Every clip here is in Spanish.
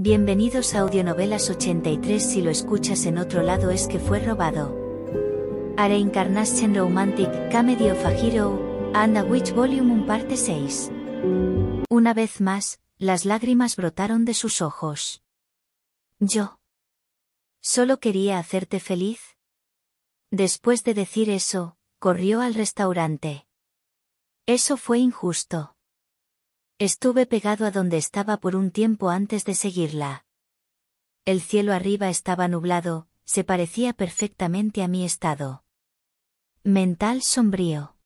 Bienvenidos a Audionovelas 83 si lo escuchas en otro lado es que fue robado. Are Incarnation Romantic Comedy of a Hero, and Witch Volume 1 Parte 6. Una vez más, las lágrimas brotaron de sus ojos. Yo. Solo quería hacerte feliz. Después de decir eso, corrió al restaurante. Eso fue injusto. Estuve pegado a donde estaba por un tiempo antes de seguirla. El cielo arriba estaba nublado, se parecía perfectamente a mi estado mental sombrío.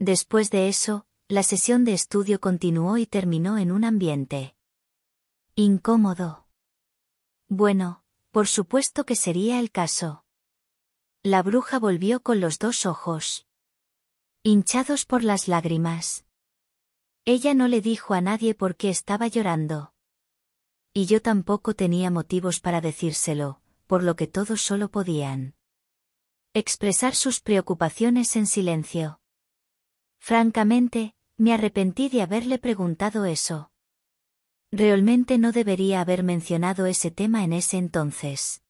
Después de eso, la sesión de estudio continuó y terminó en un ambiente incómodo. Bueno, por supuesto que sería el caso. La bruja volvió con los dos ojos hinchados por las lágrimas. Ella no le dijo a nadie por qué estaba llorando. Y yo tampoco tenía motivos para decírselo, por lo que todos solo podían expresar sus preocupaciones en silencio. Francamente, me arrepentí de haberle preguntado eso. Realmente no debería haber mencionado ese tema en ese entonces.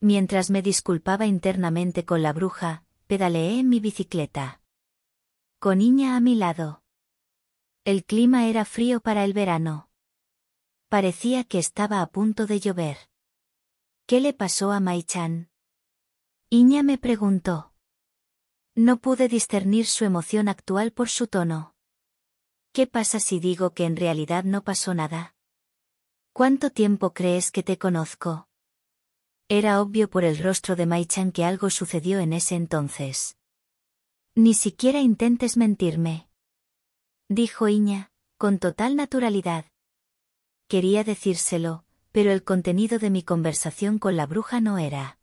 Mientras me disculpaba internamente con la bruja, pedaleé en mi bicicleta. Con Niña a mi lado. El clima era frío para el verano. Parecía que estaba a punto de llover. ¿Qué le pasó a Maichan? Iña me preguntó. No pude discernir su emoción actual por su tono. ¿Qué pasa si digo que en realidad no pasó nada? ¿Cuánto tiempo crees que te conozco? Era obvio por el rostro de Maichan que algo sucedió en ese entonces. Ni siquiera intentes mentirme dijo Iña, con total naturalidad. Quería decírselo, pero el contenido de mi conversación con la bruja no era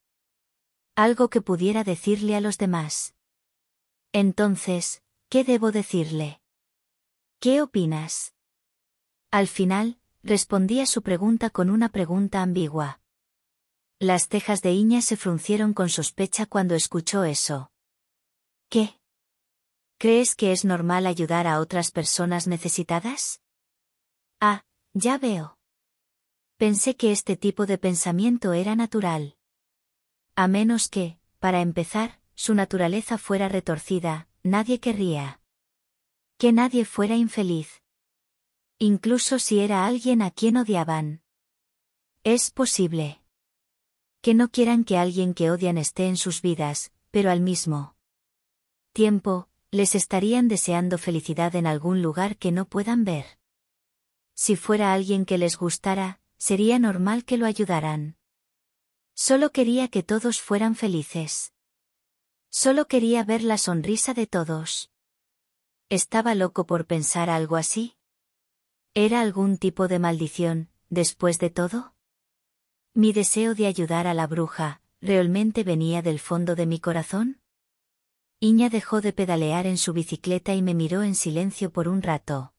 algo que pudiera decirle a los demás. Entonces, ¿qué debo decirle? ¿Qué opinas? Al final, respondí a su pregunta con una pregunta ambigua. Las cejas de Iña se fruncieron con sospecha cuando escuchó eso. ¿Qué? ¿Crees que es normal ayudar a otras personas necesitadas? Ah, ya veo. Pensé que este tipo de pensamiento era natural. A menos que, para empezar, su naturaleza fuera retorcida, nadie querría. Que nadie fuera infeliz. Incluso si era alguien a quien odiaban. Es posible. Que no quieran que alguien que odian esté en sus vidas, pero al mismo tiempo, les estarían deseando felicidad en algún lugar que no puedan ver. Si fuera alguien que les gustara, sería normal que lo ayudaran. Solo quería que todos fueran felices. Solo quería ver la sonrisa de todos. Estaba loco por pensar algo así. ¿Era algún tipo de maldición, después de todo? Mi deseo de ayudar a la bruja, ¿realmente venía del fondo de mi corazón? Iña dejó de pedalear en su bicicleta y me miró en silencio por un rato.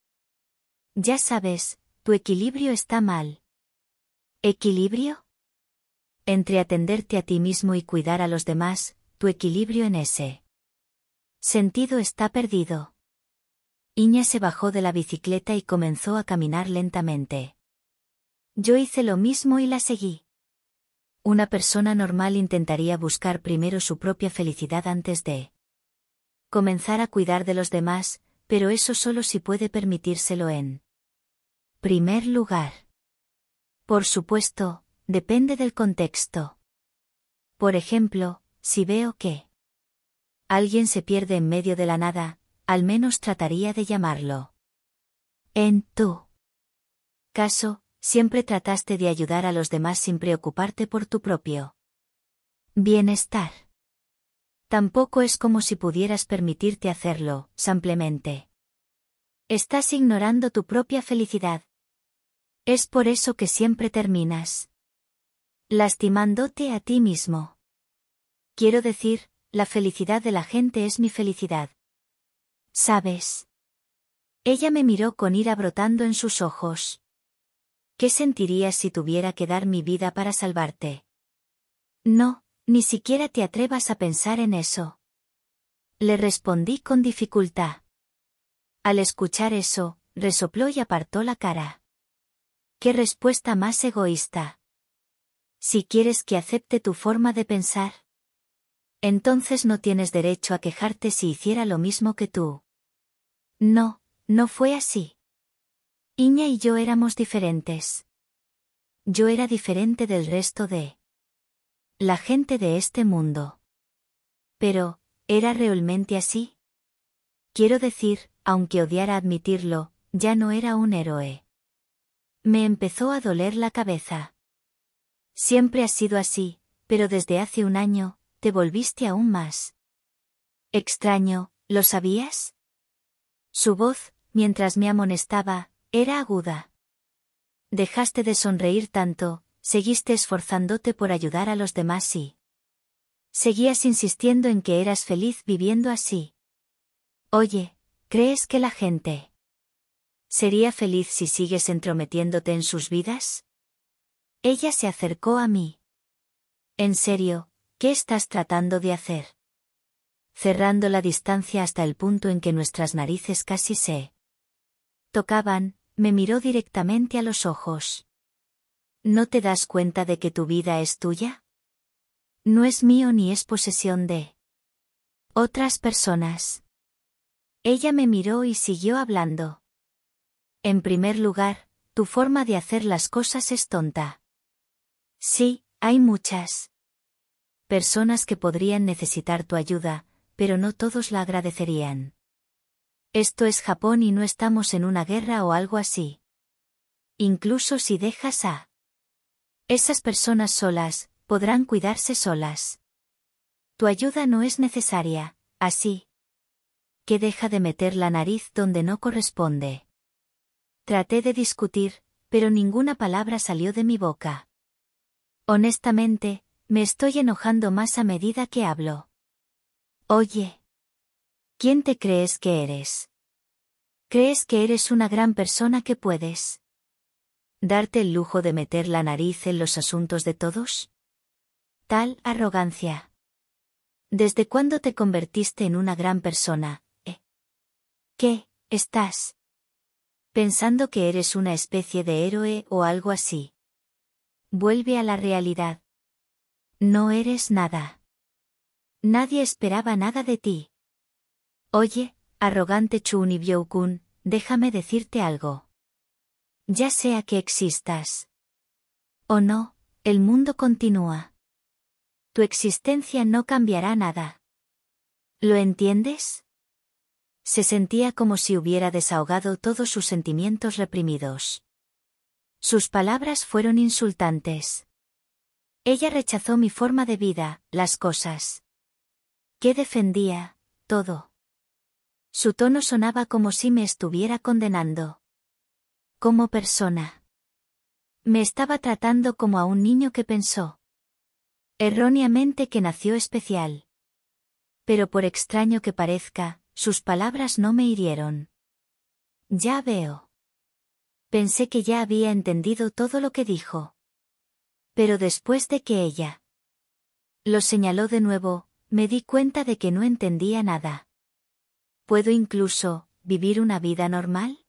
Ya sabes, tu equilibrio está mal. ¿Equilibrio? Entre atenderte a ti mismo y cuidar a los demás, tu equilibrio en ese sentido está perdido. Iña se bajó de la bicicleta y comenzó a caminar lentamente. Yo hice lo mismo y la seguí una persona normal intentaría buscar primero su propia felicidad antes de comenzar a cuidar de los demás, pero eso solo si puede permitírselo en primer lugar. Por supuesto, depende del contexto. Por ejemplo, si veo que alguien se pierde en medio de la nada, al menos trataría de llamarlo. En tu caso, siempre trataste de ayudar a los demás sin preocuparte por tu propio bienestar. Tampoco es como si pudieras permitirte hacerlo, simplemente. Estás ignorando tu propia felicidad. Es por eso que siempre terminas lastimándote a ti mismo. Quiero decir, la felicidad de la gente es mi felicidad. ¿Sabes? Ella me miró con ira brotando en sus ojos. ¿Qué sentirías si tuviera que dar mi vida para salvarte? No, ni siquiera te atrevas a pensar en eso. Le respondí con dificultad. Al escuchar eso, resopló y apartó la cara. ¡Qué respuesta más egoísta! Si quieres que acepte tu forma de pensar, entonces no tienes derecho a quejarte si hiciera lo mismo que tú. No, no fue así. Iña y yo éramos diferentes. Yo era diferente del resto de la gente de este mundo. Pero, ¿era realmente así? Quiero decir, aunque odiara admitirlo, ya no era un héroe. Me empezó a doler la cabeza. Siempre ha sido así, pero desde hace un año, te volviste aún más. Extraño, ¿lo sabías? Su voz, mientras me amonestaba, era aguda. Dejaste de sonreír tanto, seguiste esforzándote por ayudar a los demás y seguías insistiendo en que eras feliz viviendo así. Oye, ¿crees que la gente sería feliz si sigues entrometiéndote en sus vidas? Ella se acercó a mí. En serio, ¿qué estás tratando de hacer? Cerrando la distancia hasta el punto en que nuestras narices casi se tocaban, me miró directamente a los ojos. ¿No te das cuenta de que tu vida es tuya? No es mío ni es posesión de otras personas. Ella me miró y siguió hablando. En primer lugar, tu forma de hacer las cosas es tonta. Sí, hay muchas personas que podrían necesitar tu ayuda, pero no todos la agradecerían. Esto es Japón y no estamos en una guerra o algo así. Incluso si dejas a esas personas solas, podrán cuidarse solas. Tu ayuda no es necesaria, así. Que deja de meter la nariz donde no corresponde. Traté de discutir, pero ninguna palabra salió de mi boca. Honestamente, me estoy enojando más a medida que hablo. Oye. ¿Quién te crees que eres? ¿Crees que eres una gran persona que puedes? ¿Darte el lujo de meter la nariz en los asuntos de todos? Tal arrogancia. ¿Desde cuándo te convertiste en una gran persona? Eh? ¿Qué, estás? Pensando que eres una especie de héroe o algo así. Vuelve a la realidad. No eres nada. Nadie esperaba nada de ti. Oye, arrogante Chun y kun déjame decirte algo. Ya sea que existas o no, el mundo continúa. Tu existencia no cambiará nada. ¿Lo entiendes? Se sentía como si hubiera desahogado todos sus sentimientos reprimidos. Sus palabras fueron insultantes. Ella rechazó mi forma de vida, las cosas. ¿Qué defendía, todo. Su tono sonaba como si me estuviera condenando como persona. Me estaba tratando como a un niño que pensó erróneamente que nació especial. Pero por extraño que parezca, sus palabras no me hirieron. Ya veo. Pensé que ya había entendido todo lo que dijo. Pero después de que ella lo señaló de nuevo, me di cuenta de que no entendía nada. ¿Puedo incluso vivir una vida normal?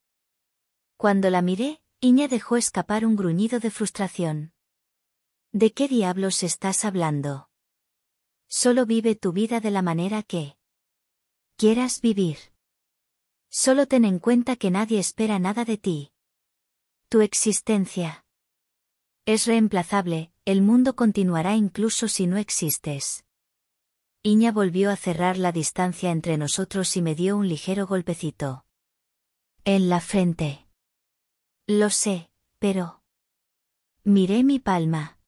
Cuando la miré, Iña dejó escapar un gruñido de frustración. ¿De qué diablos estás hablando? Solo vive tu vida de la manera que quieras vivir. Solo ten en cuenta que nadie espera nada de ti. Tu existencia es reemplazable, el mundo continuará incluso si no existes. Iña volvió a cerrar la distancia entre nosotros y me dio un ligero golpecito. En la frente. Lo sé, pero... Miré mi palma.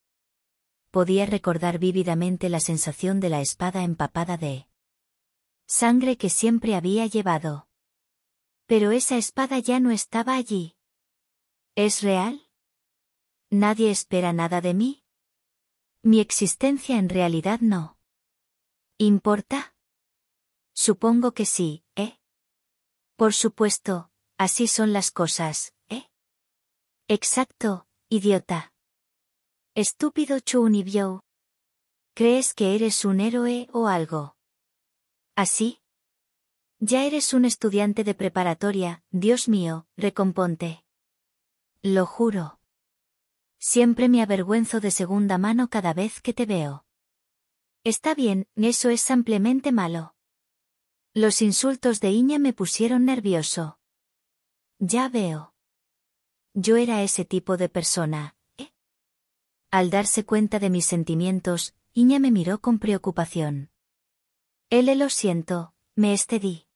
Podía recordar vívidamente la sensación de la espada empapada de... Sangre que siempre había llevado. Pero esa espada ya no estaba allí. ¿Es real? ¿Nadie espera nada de mí? Mi existencia en realidad no. ¿Importa? Supongo que sí, ¿eh? Por supuesto, así son las cosas, Exacto, idiota. Estúpido Chunibyo. ¿Crees que eres un héroe o algo? ¿Así? Ya eres un estudiante de preparatoria, Dios mío, recomponte. Lo juro. Siempre me avergüenzo de segunda mano cada vez que te veo. Está bien, eso es ampliamente malo. Los insultos de Iña me pusieron nervioso. Ya veo. Yo era ese tipo de persona, ¿eh? Al darse cuenta de mis sentimientos, Iña me miró con preocupación. L lo siento, me excedí.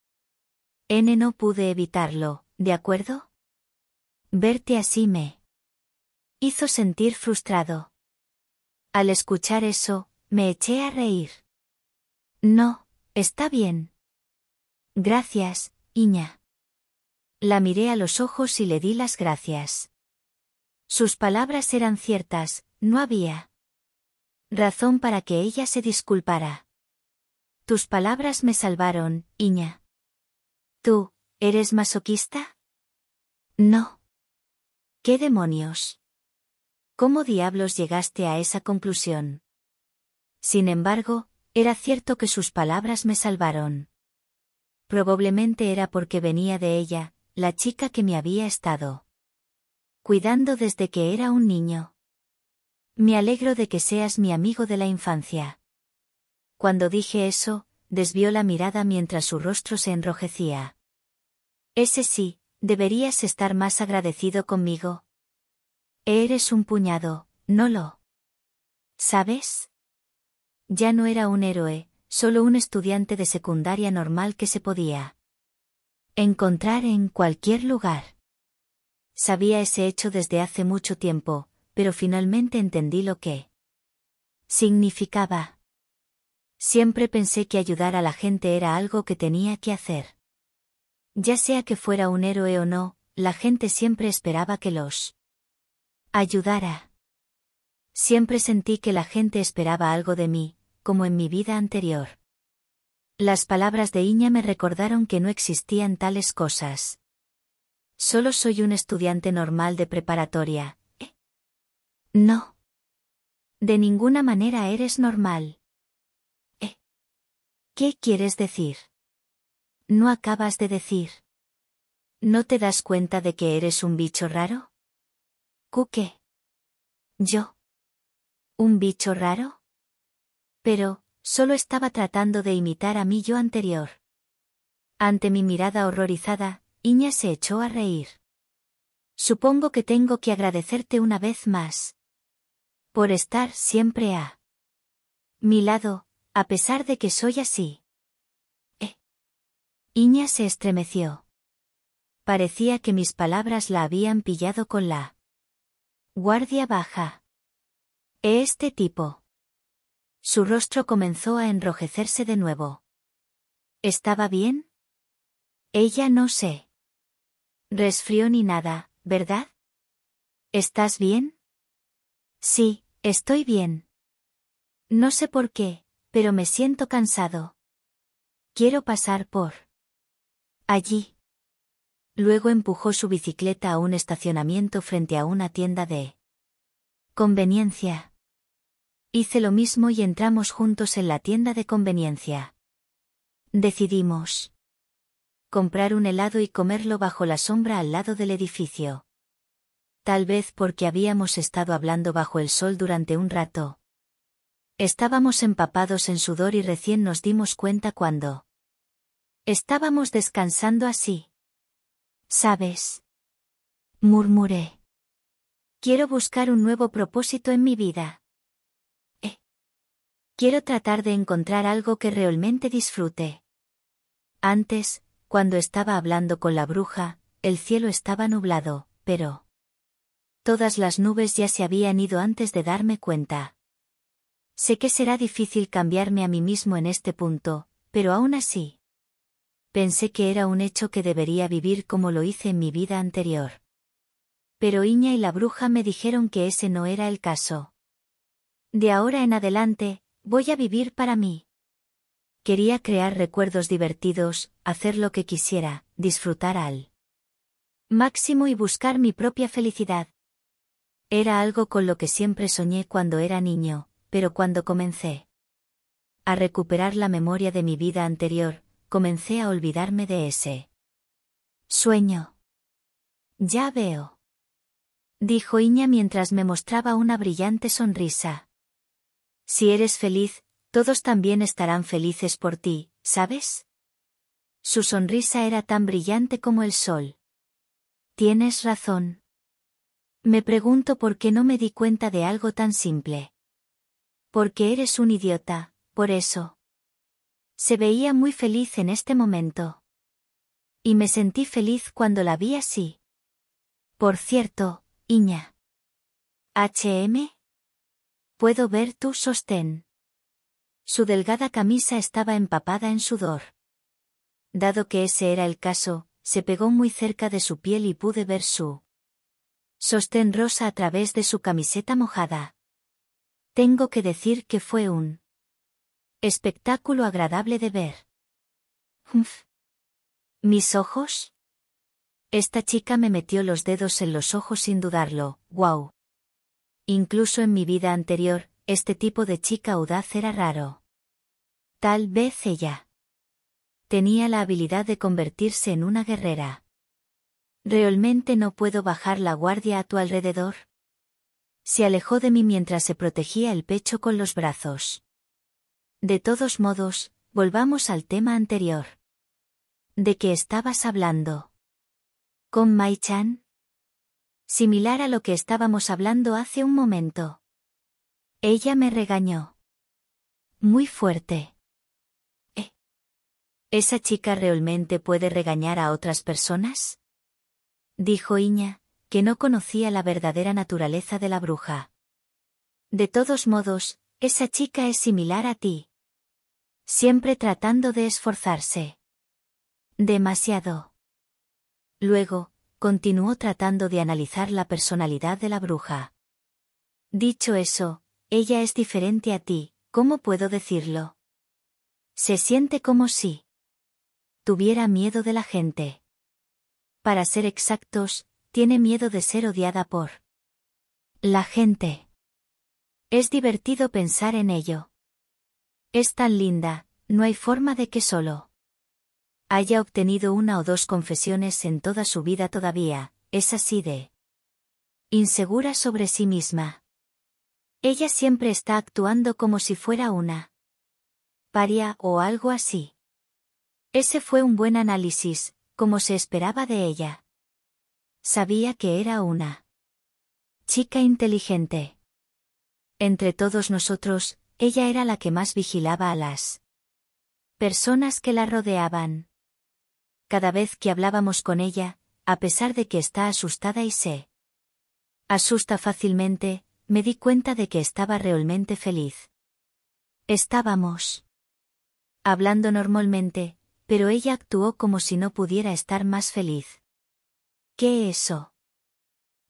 N no pude evitarlo, ¿de acuerdo? Verte así me hizo sentir frustrado. Al escuchar eso, me eché a reír. No, está bien. Gracias, Iña. La miré a los ojos y le di las gracias. Sus palabras eran ciertas, no había razón para que ella se disculpara. Tus palabras me salvaron, Iña. ¿Tú, eres masoquista? No. ¿Qué demonios? ¿Cómo diablos llegaste a esa conclusión? Sin embargo, era cierto que sus palabras me salvaron. Probablemente era porque venía de ella, la chica que me había estado cuidando desde que era un niño. Me alegro de que seas mi amigo de la infancia. Cuando dije eso, desvió la mirada mientras su rostro se enrojecía. Ese sí, deberías estar más agradecido conmigo. Eres un puñado, no lo. ¿Sabes? Ya no era un héroe, solo un estudiante de secundaria normal que se podía Encontrar en cualquier lugar. Sabía ese hecho desde hace mucho tiempo, pero finalmente entendí lo que significaba. Siempre pensé que ayudar a la gente era algo que tenía que hacer. Ya sea que fuera un héroe o no, la gente siempre esperaba que los ayudara. Siempre sentí que la gente esperaba algo de mí, como en mi vida anterior. Las palabras de Iña me recordaron que no existían tales cosas. Solo soy un estudiante normal de preparatoria. ¿eh? No. De ninguna manera eres normal. ¿Eh? ¿Qué quieres decir? No acabas de decir. ¿No te das cuenta de que eres un bicho raro? ¿Qué? ¿Yo? ¿Un bicho raro? Pero, solo estaba tratando de imitar a mí yo anterior. Ante mi mirada horrorizada, Iña se echó a reír. Supongo que tengo que agradecerte una vez más. Por estar siempre a mi lado, a pesar de que soy así. ¿Eh? Iña se estremeció. Parecía que mis palabras la habían pillado con la guardia baja. Este tipo. Su rostro comenzó a enrojecerse de nuevo. ¿Estaba bien? Ella no sé. Resfrió ni nada, ¿verdad? ¿Estás bien? Sí, estoy bien. No sé por qué, pero me siento cansado. Quiero pasar por... allí. Luego empujó su bicicleta a un estacionamiento frente a una tienda de... conveniencia. Hice lo mismo y entramos juntos en la tienda de conveniencia. Decidimos comprar un helado y comerlo bajo la sombra al lado del edificio. Tal vez porque habíamos estado hablando bajo el sol durante un rato. Estábamos empapados en sudor y recién nos dimos cuenta cuando estábamos descansando así. ¿Sabes? murmuré. Quiero buscar un nuevo propósito en mi vida. Quiero tratar de encontrar algo que realmente disfrute. Antes, cuando estaba hablando con la bruja, el cielo estaba nublado, pero... Todas las nubes ya se habían ido antes de darme cuenta. Sé que será difícil cambiarme a mí mismo en este punto, pero aún así. Pensé que era un hecho que debería vivir como lo hice en mi vida anterior. Pero Iña y la bruja me dijeron que ese no era el caso. De ahora en adelante, Voy a vivir para mí. Quería crear recuerdos divertidos, hacer lo que quisiera, disfrutar al máximo y buscar mi propia felicidad. Era algo con lo que siempre soñé cuando era niño, pero cuando comencé a recuperar la memoria de mi vida anterior, comencé a olvidarme de ese sueño. Ya veo. Dijo Iña mientras me mostraba una brillante sonrisa. Si eres feliz, todos también estarán felices por ti, ¿sabes? Su sonrisa era tan brillante como el sol. Tienes razón. Me pregunto por qué no me di cuenta de algo tan simple. Porque eres un idiota, por eso. Se veía muy feliz en este momento. Y me sentí feliz cuando la vi así. Por cierto, Iña. HM, Puedo ver tu sostén. Su delgada camisa estaba empapada en sudor. Dado que ese era el caso, se pegó muy cerca de su piel y pude ver su sostén rosa a través de su camiseta mojada. Tengo que decir que fue un espectáculo agradable de ver. ¿Mis ojos? Esta chica me metió los dedos en los ojos sin dudarlo, wow. Incluso en mi vida anterior, este tipo de chica audaz era raro. Tal vez ella. Tenía la habilidad de convertirse en una guerrera. ¿Realmente no puedo bajar la guardia a tu alrededor? Se alejó de mí mientras se protegía el pecho con los brazos. De todos modos, volvamos al tema anterior. ¿De qué estabas hablando? ¿Con Mai-chan? similar a lo que estábamos hablando hace un momento. Ella me regañó. Muy fuerte. ¿Eh? ¿Esa chica realmente puede regañar a otras personas? Dijo Iña, que no conocía la verdadera naturaleza de la bruja. De todos modos, esa chica es similar a ti. Siempre tratando de esforzarse. Demasiado. Luego, continuó tratando de analizar la personalidad de la bruja. Dicho eso, ella es diferente a ti, ¿cómo puedo decirlo? Se siente como si tuviera miedo de la gente. Para ser exactos, tiene miedo de ser odiada por la gente. Es divertido pensar en ello. Es tan linda, no hay forma de que solo haya obtenido una o dos confesiones en toda su vida todavía, es así de insegura sobre sí misma. Ella siempre está actuando como si fuera una paria o algo así. Ese fue un buen análisis, como se esperaba de ella. Sabía que era una chica inteligente. Entre todos nosotros, ella era la que más vigilaba a las personas que la rodeaban cada vez que hablábamos con ella, a pesar de que está asustada y se asusta fácilmente, me di cuenta de que estaba realmente feliz. Estábamos hablando normalmente, pero ella actuó como si no pudiera estar más feliz. ¿Qué eso?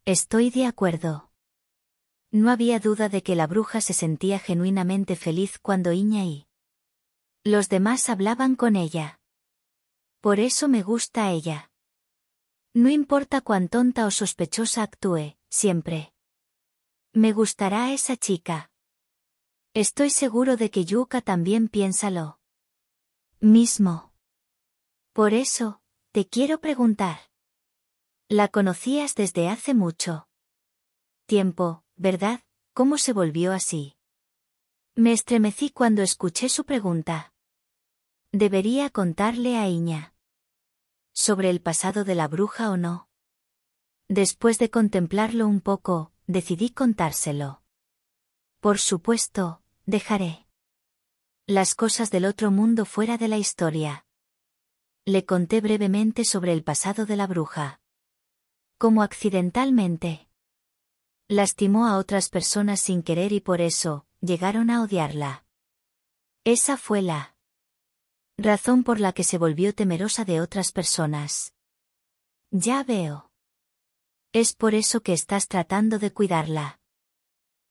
Estoy de acuerdo. No había duda de que la bruja se sentía genuinamente feliz cuando Iña los demás hablaban con ella. Por eso me gusta ella. No importa cuán tonta o sospechosa actúe, siempre. Me gustará esa chica. Estoy seguro de que Yuka también piénsalo. mismo. Por eso, te quiero preguntar. La conocías desde hace mucho tiempo, ¿verdad? ¿Cómo se volvió así? Me estremecí cuando escuché su pregunta. Debería contarle a Iña sobre el pasado de la bruja o no. Después de contemplarlo un poco, decidí contárselo. Por supuesto, dejaré las cosas del otro mundo fuera de la historia. Le conté brevemente sobre el pasado de la bruja. Como accidentalmente lastimó a otras personas sin querer y por eso, llegaron a odiarla. Esa fue la razón por la que se volvió temerosa de otras personas. Ya veo. Es por eso que estás tratando de cuidarla.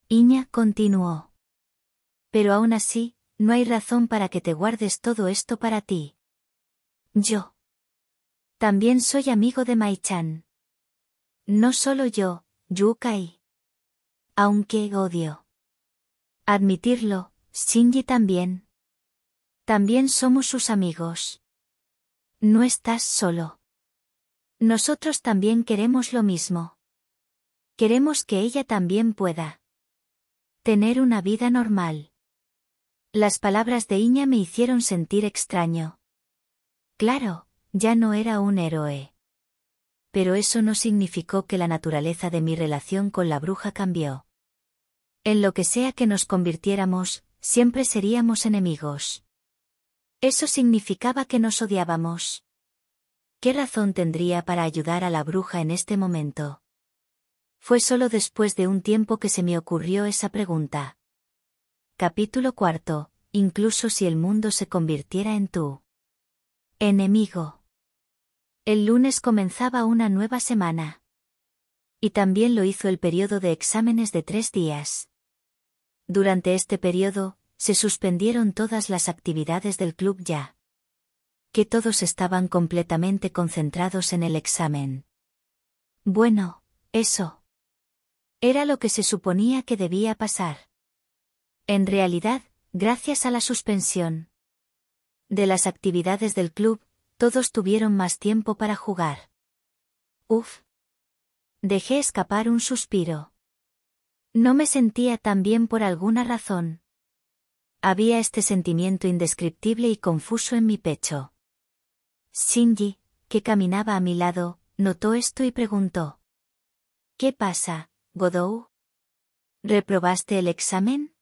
Iña continuó. Pero aún así, no hay razón para que te guardes todo esto para ti. Yo. También soy amigo de Maichan. No solo yo, Yukai. Aunque odio. Admitirlo, Shinji también. También somos sus amigos. No estás solo. Nosotros también queremos lo mismo. Queremos que ella también pueda tener una vida normal. Las palabras de Iña me hicieron sentir extraño. Claro, ya no era un héroe. Pero eso no significó que la naturaleza de mi relación con la bruja cambió. En lo que sea que nos convirtiéramos, siempre seríamos enemigos. Eso significaba que nos odiábamos. ¿Qué razón tendría para ayudar a la bruja en este momento? Fue solo después de un tiempo que se me ocurrió esa pregunta. Capítulo cuarto. Incluso si el mundo se convirtiera en tu enemigo. El lunes comenzaba una nueva semana. Y también lo hizo el periodo de exámenes de tres días. Durante este periodo, se suspendieron todas las actividades del club ya que todos estaban completamente concentrados en el examen. Bueno, eso. Era lo que se suponía que debía pasar. En realidad, gracias a la suspensión de las actividades del club, todos tuvieron más tiempo para jugar. Uf. Dejé escapar un suspiro. No me sentía tan bien por alguna razón había este sentimiento indescriptible y confuso en mi pecho. Shinji, que caminaba a mi lado, notó esto y preguntó. ¿Qué pasa, Godou? ¿Reprobaste el examen?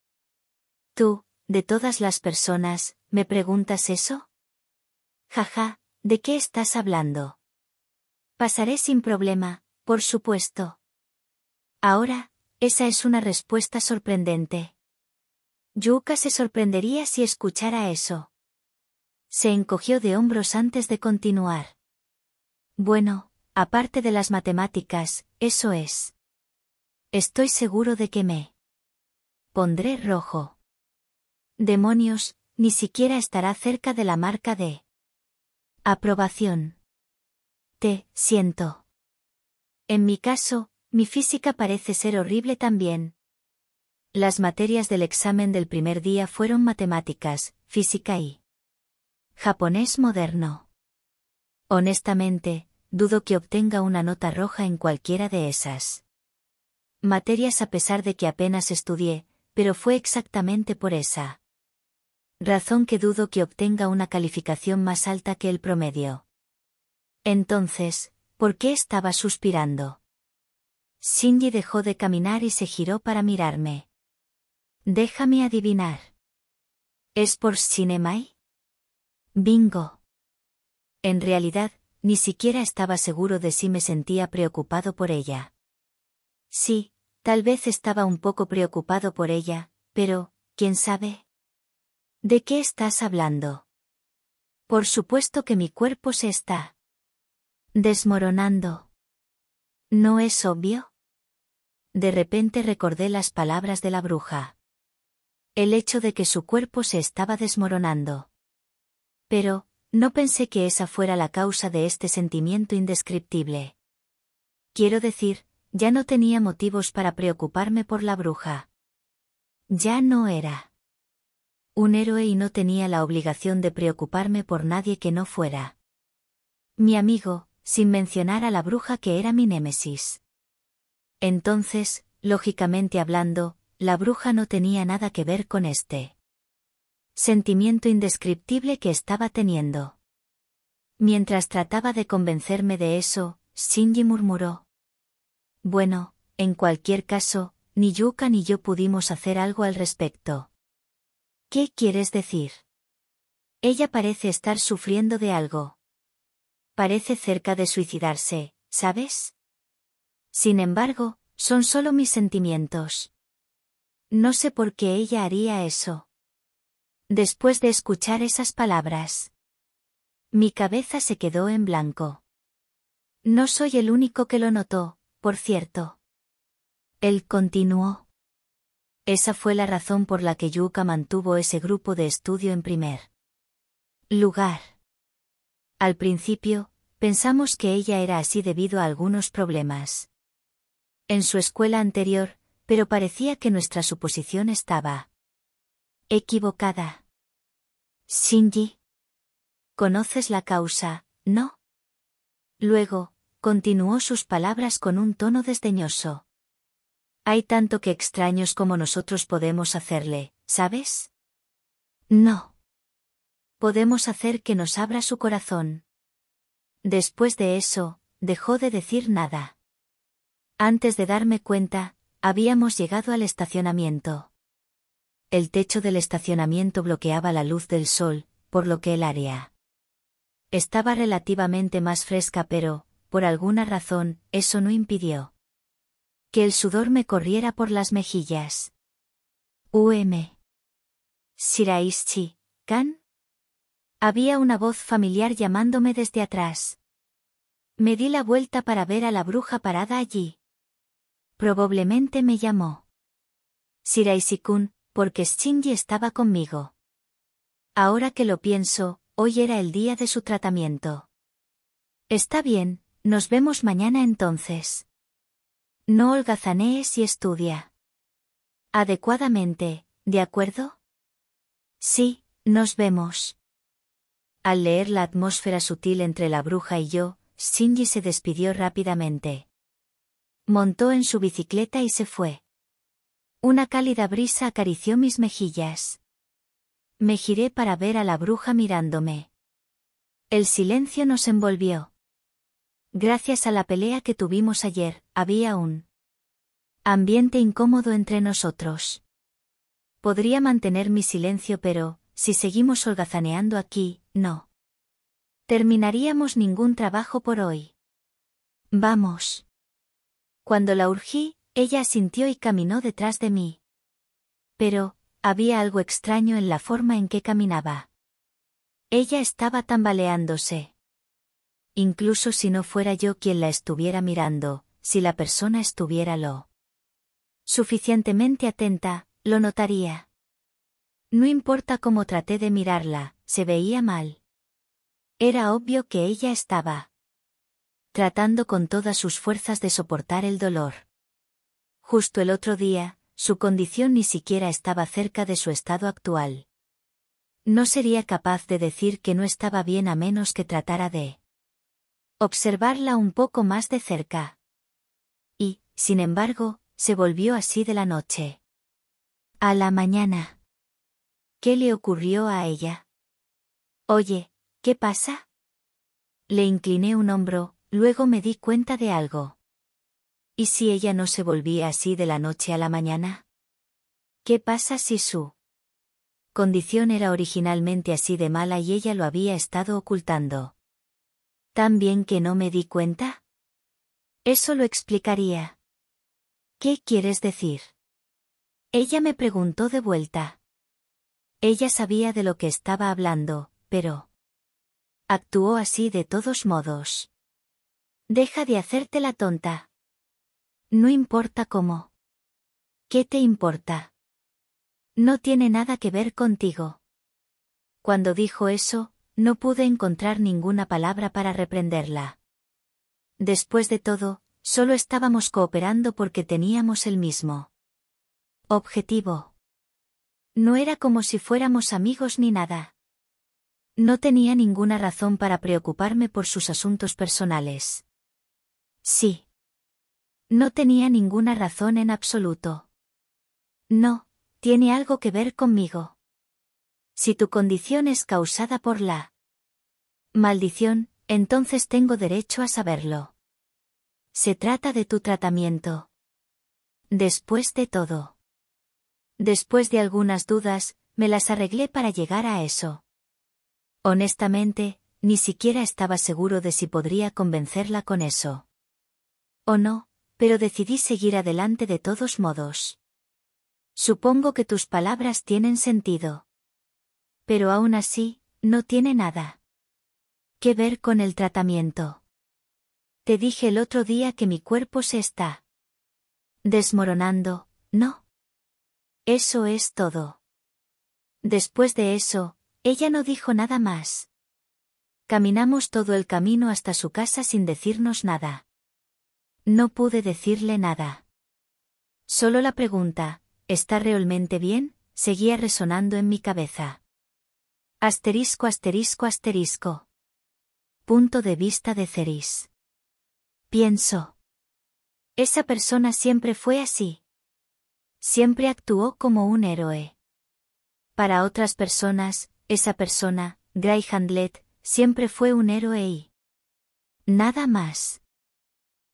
Tú, de todas las personas, ¿me preguntas eso? Jaja, ¿de qué estás hablando? Pasaré sin problema, por supuesto. Ahora, esa es una respuesta sorprendente. Yuka se sorprendería si escuchara eso. Se encogió de hombros antes de continuar. Bueno, aparte de las matemáticas, eso es. Estoy seguro de que me pondré rojo. Demonios, ni siquiera estará cerca de la marca de aprobación. Te siento. En mi caso, mi física parece ser horrible también, las materias del examen del primer día fueron matemáticas, física y japonés moderno. Honestamente, dudo que obtenga una nota roja en cualquiera de esas materias a pesar de que apenas estudié, pero fue exactamente por esa razón que dudo que obtenga una calificación más alta que el promedio. Entonces, ¿por qué estaba suspirando? Shinji dejó de caminar y se giró para mirarme. Déjame adivinar. ¿Es por Cinemai? Bingo. En realidad, ni siquiera estaba seguro de si me sentía preocupado por ella. Sí, tal vez estaba un poco preocupado por ella, pero, ¿quién sabe? ¿De qué estás hablando? Por supuesto que mi cuerpo se está desmoronando. ¿No es obvio? De repente recordé las palabras de la bruja el hecho de que su cuerpo se estaba desmoronando. Pero, no pensé que esa fuera la causa de este sentimiento indescriptible. Quiero decir, ya no tenía motivos para preocuparme por la bruja. Ya no era. Un héroe y no tenía la obligación de preocuparme por nadie que no fuera. Mi amigo, sin mencionar a la bruja que era mi némesis. Entonces, lógicamente hablando, la bruja no tenía nada que ver con este sentimiento indescriptible que estaba teniendo. Mientras trataba de convencerme de eso, Shinji murmuró. Bueno, en cualquier caso, ni Yuka ni yo pudimos hacer algo al respecto. ¿Qué quieres decir? Ella parece estar sufriendo de algo. Parece cerca de suicidarse, ¿sabes? Sin embargo, son solo mis sentimientos. No sé por qué ella haría eso. Después de escuchar esas palabras, mi cabeza se quedó en blanco. No soy el único que lo notó, por cierto. Él continuó. Esa fue la razón por la que Yuka mantuvo ese grupo de estudio en primer lugar. Al principio, pensamos que ella era así debido a algunos problemas. En su escuela anterior, pero parecía que nuestra suposición estaba equivocada. Shinji. Conoces la causa, ¿no? Luego, continuó sus palabras con un tono desdeñoso. Hay tanto que extraños como nosotros podemos hacerle, ¿sabes? No. Podemos hacer que nos abra su corazón. Después de eso, dejó de decir nada. Antes de darme cuenta, Habíamos llegado al estacionamiento. El techo del estacionamiento bloqueaba la luz del sol, por lo que el área estaba relativamente más fresca pero, por alguna razón, eso no impidió que el sudor me corriera por las mejillas. UM. Siraishi, Kan. Había una voz familiar llamándome desde atrás. Me di la vuelta para ver a la bruja parada allí. Probablemente me llamó. Siraisikun, porque Shinji estaba conmigo. Ahora que lo pienso, hoy era el día de su tratamiento. Está bien, nos vemos mañana entonces. No holgazanees y estudia. Adecuadamente, ¿de acuerdo? Sí, nos vemos. Al leer la atmósfera sutil entre la bruja y yo, Shinji se despidió rápidamente montó en su bicicleta y se fue. Una cálida brisa acarició mis mejillas. Me giré para ver a la bruja mirándome. El silencio nos envolvió. Gracias a la pelea que tuvimos ayer, había un ambiente incómodo entre nosotros. Podría mantener mi silencio pero, si seguimos holgazaneando aquí, no. Terminaríamos ningún trabajo por hoy. Vamos. Cuando la urgí, ella asintió y caminó detrás de mí. Pero, había algo extraño en la forma en que caminaba. Ella estaba tambaleándose. Incluso si no fuera yo quien la estuviera mirando, si la persona estuviera lo suficientemente atenta, lo notaría. No importa cómo traté de mirarla, se veía mal. Era obvio que ella estaba tratando con todas sus fuerzas de soportar el dolor. Justo el otro día, su condición ni siquiera estaba cerca de su estado actual. No sería capaz de decir que no estaba bien a menos que tratara de observarla un poco más de cerca. Y, sin embargo, se volvió así de la noche. A la mañana. ¿Qué le ocurrió a ella? Oye, ¿qué pasa? Le incliné un hombro, Luego me di cuenta de algo. ¿Y si ella no se volvía así de la noche a la mañana? ¿Qué pasa si su condición era originalmente así de mala y ella lo había estado ocultando? ¿Tan bien que no me di cuenta? Eso lo explicaría. ¿Qué quieres decir? Ella me preguntó de vuelta. Ella sabía de lo que estaba hablando, pero... Actuó así de todos modos. Deja de hacerte la tonta. No importa cómo. ¿Qué te importa? No tiene nada que ver contigo. Cuando dijo eso, no pude encontrar ninguna palabra para reprenderla. Después de todo, solo estábamos cooperando porque teníamos el mismo objetivo. No era como si fuéramos amigos ni nada. No tenía ninguna razón para preocuparme por sus asuntos personales. Sí. No tenía ninguna razón en absoluto. No, tiene algo que ver conmigo. Si tu condición es causada por la maldición, entonces tengo derecho a saberlo. Se trata de tu tratamiento. Después de todo. Después de algunas dudas, me las arreglé para llegar a eso. Honestamente, ni siquiera estaba seguro de si podría convencerla con eso. O no, pero decidí seguir adelante de todos modos. Supongo que tus palabras tienen sentido. Pero aún así, no tiene nada ¿Qué ver con el tratamiento. Te dije el otro día que mi cuerpo se está desmoronando, ¿no? Eso es todo. Después de eso, ella no dijo nada más. Caminamos todo el camino hasta su casa sin decirnos nada. No pude decirle nada. Solo la pregunta, ¿está realmente bien? seguía resonando en mi cabeza. Asterisco, asterisco, asterisco. Punto de vista de Ceris. Pienso. Esa persona siempre fue así. Siempre actuó como un héroe. Para otras personas, esa persona, Gray Handlet, siempre fue un héroe y... Nada más.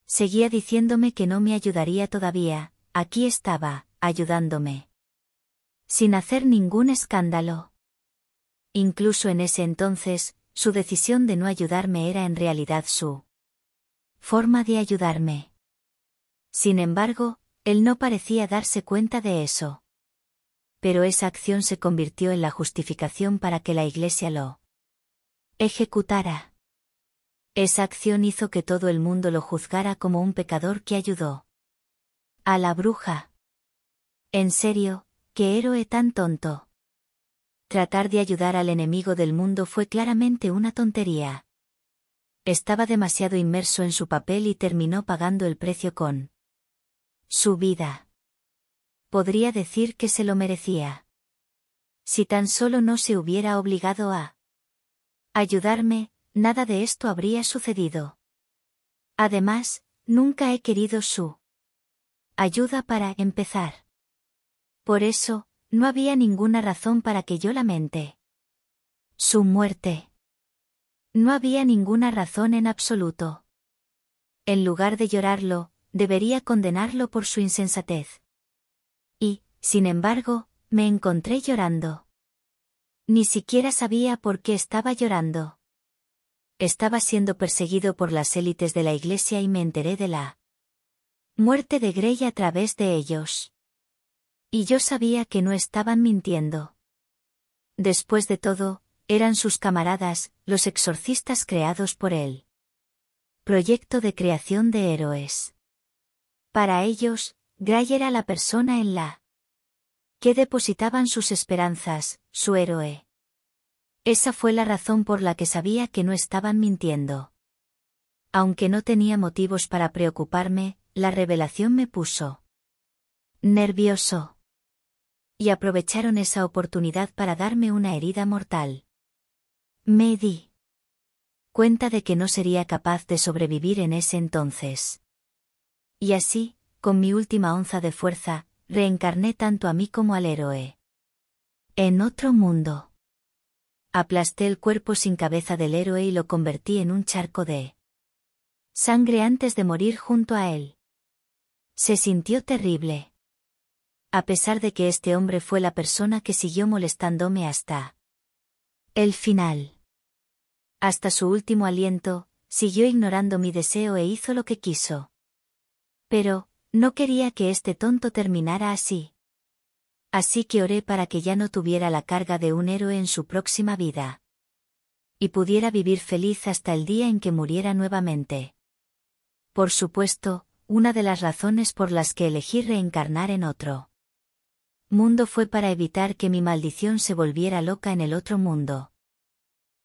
Seguía diciéndome que no me ayudaría todavía, aquí estaba, ayudándome. Sin hacer ningún escándalo. Incluso en ese entonces, su decisión de no ayudarme era en realidad su forma de ayudarme. Sin embargo, él no parecía darse cuenta de eso. Pero esa acción se convirtió en la justificación para que la Iglesia lo ejecutara. Esa acción hizo que todo el mundo lo juzgara como un pecador que ayudó a la bruja. En serio, qué héroe tan tonto. Tratar de ayudar al enemigo del mundo fue claramente una tontería. Estaba demasiado inmerso en su papel y terminó pagando el precio con su vida. Podría decir que se lo merecía. Si tan solo no se hubiera obligado a ayudarme, nada de esto habría sucedido. Además, nunca he querido su ayuda para empezar. Por eso, no había ninguna razón para que yo lamente su muerte. No había ninguna razón en absoluto. En lugar de llorarlo, debería condenarlo por su insensatez. Y, sin embargo, me encontré llorando. Ni siquiera sabía por qué estaba llorando estaba siendo perseguido por las élites de la Iglesia y me enteré de la muerte de Grey a través de ellos. Y yo sabía que no estaban mintiendo. Después de todo, eran sus camaradas, los exorcistas creados por él. Proyecto de creación de héroes. Para ellos, Gray era la persona en la que depositaban sus esperanzas, su héroe. Esa fue la razón por la que sabía que no estaban mintiendo. Aunque no tenía motivos para preocuparme, la revelación me puso nervioso. Y aprovecharon esa oportunidad para darme una herida mortal. Me di cuenta de que no sería capaz de sobrevivir en ese entonces. Y así, con mi última onza de fuerza, reencarné tanto a mí como al héroe. En otro mundo. Aplasté el cuerpo sin cabeza del héroe y lo convertí en un charco de sangre antes de morir junto a él. Se sintió terrible. A pesar de que este hombre fue la persona que siguió molestándome hasta el final. Hasta su último aliento, siguió ignorando mi deseo e hizo lo que quiso. Pero, no quería que este tonto terminara así. Así que oré para que ya no tuviera la carga de un héroe en su próxima vida. Y pudiera vivir feliz hasta el día en que muriera nuevamente. Por supuesto, una de las razones por las que elegí reencarnar en otro mundo fue para evitar que mi maldición se volviera loca en el otro mundo.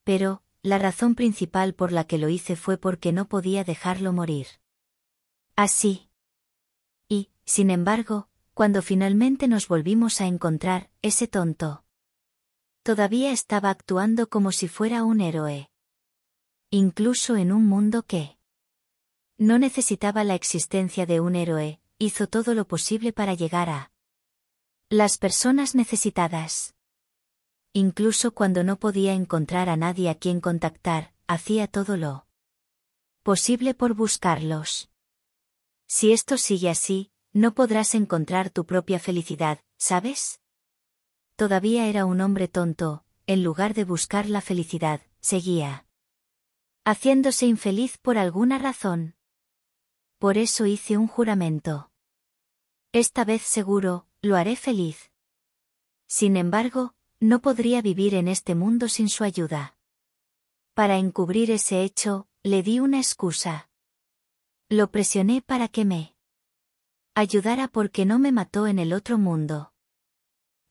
Pero, la razón principal por la que lo hice fue porque no podía dejarlo morir. Así. Y, sin embargo, cuando finalmente nos volvimos a encontrar, ese tonto. Todavía estaba actuando como si fuera un héroe. Incluso en un mundo que no necesitaba la existencia de un héroe, hizo todo lo posible para llegar a las personas necesitadas. Incluso cuando no podía encontrar a nadie a quien contactar, hacía todo lo posible por buscarlos. Si esto sigue así, no podrás encontrar tu propia felicidad, ¿sabes? Todavía era un hombre tonto, en lugar de buscar la felicidad, seguía haciéndose infeliz por alguna razón. Por eso hice un juramento. Esta vez seguro, lo haré feliz. Sin embargo, no podría vivir en este mundo sin su ayuda. Para encubrir ese hecho, le di una excusa. Lo presioné para que me ayudara porque no me mató en el otro mundo.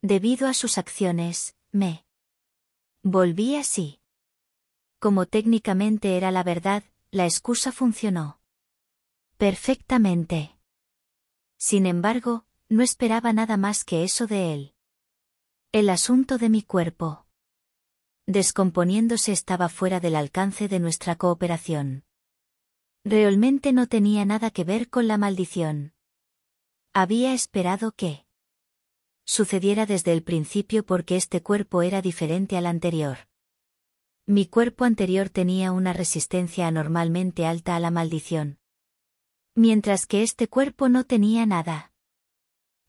Debido a sus acciones, me volví así. Como técnicamente era la verdad, la excusa funcionó. Perfectamente. Sin embargo, no esperaba nada más que eso de él. El asunto de mi cuerpo. Descomponiéndose estaba fuera del alcance de nuestra cooperación. Realmente no tenía nada que ver con la maldición. Había esperado que sucediera desde el principio porque este cuerpo era diferente al anterior. Mi cuerpo anterior tenía una resistencia anormalmente alta a la maldición. Mientras que este cuerpo no tenía nada.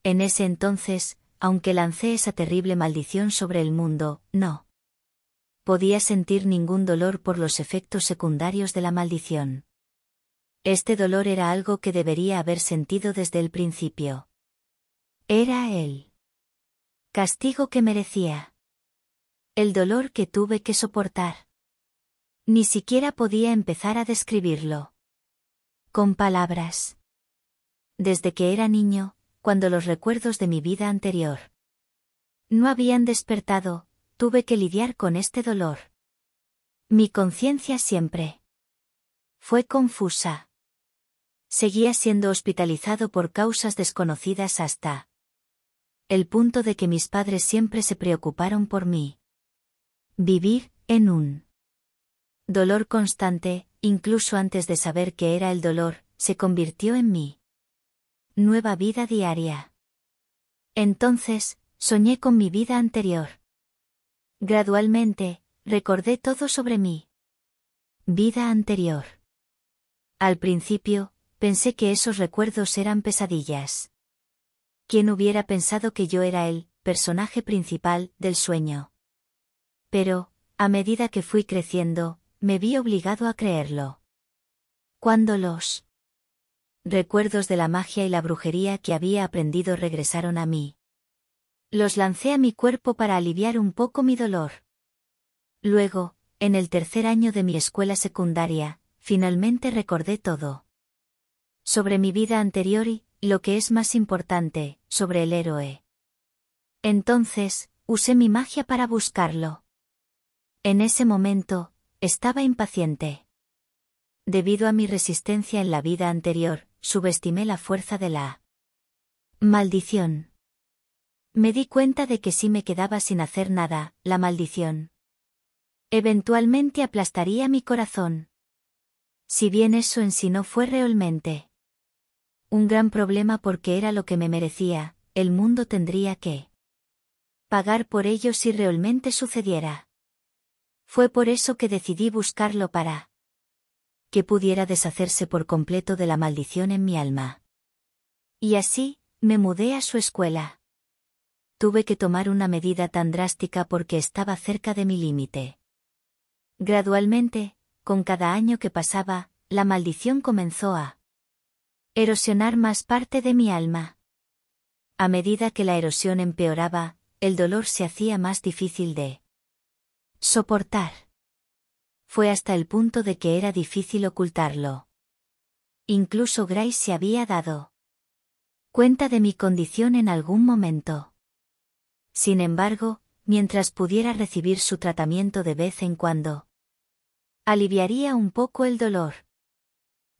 En ese entonces, aunque lancé esa terrible maldición sobre el mundo, no podía sentir ningún dolor por los efectos secundarios de la maldición. Este dolor era algo que debería haber sentido desde el principio. Era él. castigo que merecía. El dolor que tuve que soportar. Ni siquiera podía empezar a describirlo. Con palabras. Desde que era niño, cuando los recuerdos de mi vida anterior no habían despertado, tuve que lidiar con este dolor. Mi conciencia siempre fue confusa seguía siendo hospitalizado por causas desconocidas hasta el punto de que mis padres siempre se preocuparon por mí. Vivir en un dolor constante, incluso antes de saber qué era el dolor, se convirtió en mi nueva vida diaria. Entonces, soñé con mi vida anterior. Gradualmente, recordé todo sobre mí. vida anterior. Al principio, pensé que esos recuerdos eran pesadillas. ¿Quién hubiera pensado que yo era el personaje principal del sueño? Pero, a medida que fui creciendo, me vi obligado a creerlo. Cuando los recuerdos de la magia y la brujería que había aprendido regresaron a mí, los lancé a mi cuerpo para aliviar un poco mi dolor. Luego, en el tercer año de mi escuela secundaria, finalmente recordé todo sobre mi vida anterior y, lo que es más importante, sobre el héroe. Entonces, usé mi magia para buscarlo. En ese momento, estaba impaciente. Debido a mi resistencia en la vida anterior, subestimé la fuerza de la maldición. Me di cuenta de que si me quedaba sin hacer nada, la maldición eventualmente aplastaría mi corazón. Si bien eso en sí no fue realmente un gran problema porque era lo que me merecía, el mundo tendría que pagar por ello si realmente sucediera. Fue por eso que decidí buscarlo para que pudiera deshacerse por completo de la maldición en mi alma. Y así, me mudé a su escuela. Tuve que tomar una medida tan drástica porque estaba cerca de mi límite. Gradualmente, con cada año que pasaba, la maldición comenzó a erosionar más parte de mi alma. A medida que la erosión empeoraba, el dolor se hacía más difícil de soportar. Fue hasta el punto de que era difícil ocultarlo. Incluso Grace se había dado cuenta de mi condición en algún momento. Sin embargo, mientras pudiera recibir su tratamiento de vez en cuando, aliviaría un poco el dolor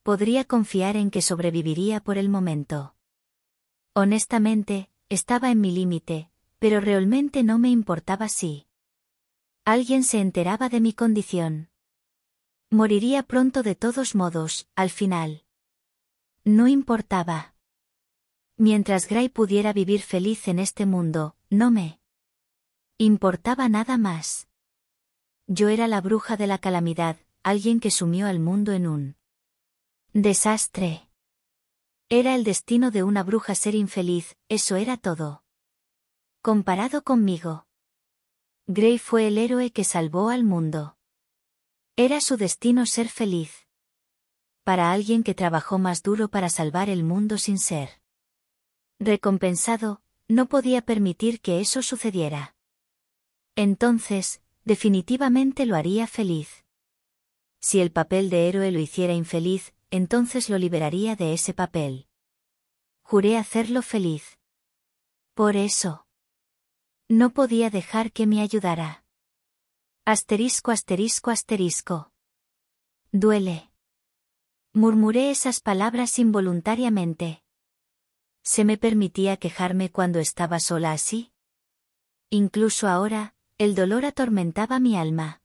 podría confiar en que sobreviviría por el momento. Honestamente, estaba en mi límite, pero realmente no me importaba si alguien se enteraba de mi condición. Moriría pronto de todos modos, al final. No importaba. Mientras Gray pudiera vivir feliz en este mundo, no me importaba nada más. Yo era la bruja de la calamidad, alguien que sumió al mundo en un Desastre. Era el destino de una bruja ser infeliz, eso era todo. Comparado conmigo. Grey fue el héroe que salvó al mundo. Era su destino ser feliz. Para alguien que trabajó más duro para salvar el mundo sin ser recompensado, no podía permitir que eso sucediera. Entonces, definitivamente lo haría feliz. Si el papel de héroe lo hiciera infeliz, entonces lo liberaría de ese papel. Juré hacerlo feliz. Por eso. No podía dejar que me ayudara. Asterisco, asterisco, asterisco. Duele. Murmuré esas palabras involuntariamente. ¿Se me permitía quejarme cuando estaba sola así? Incluso ahora, el dolor atormentaba mi alma.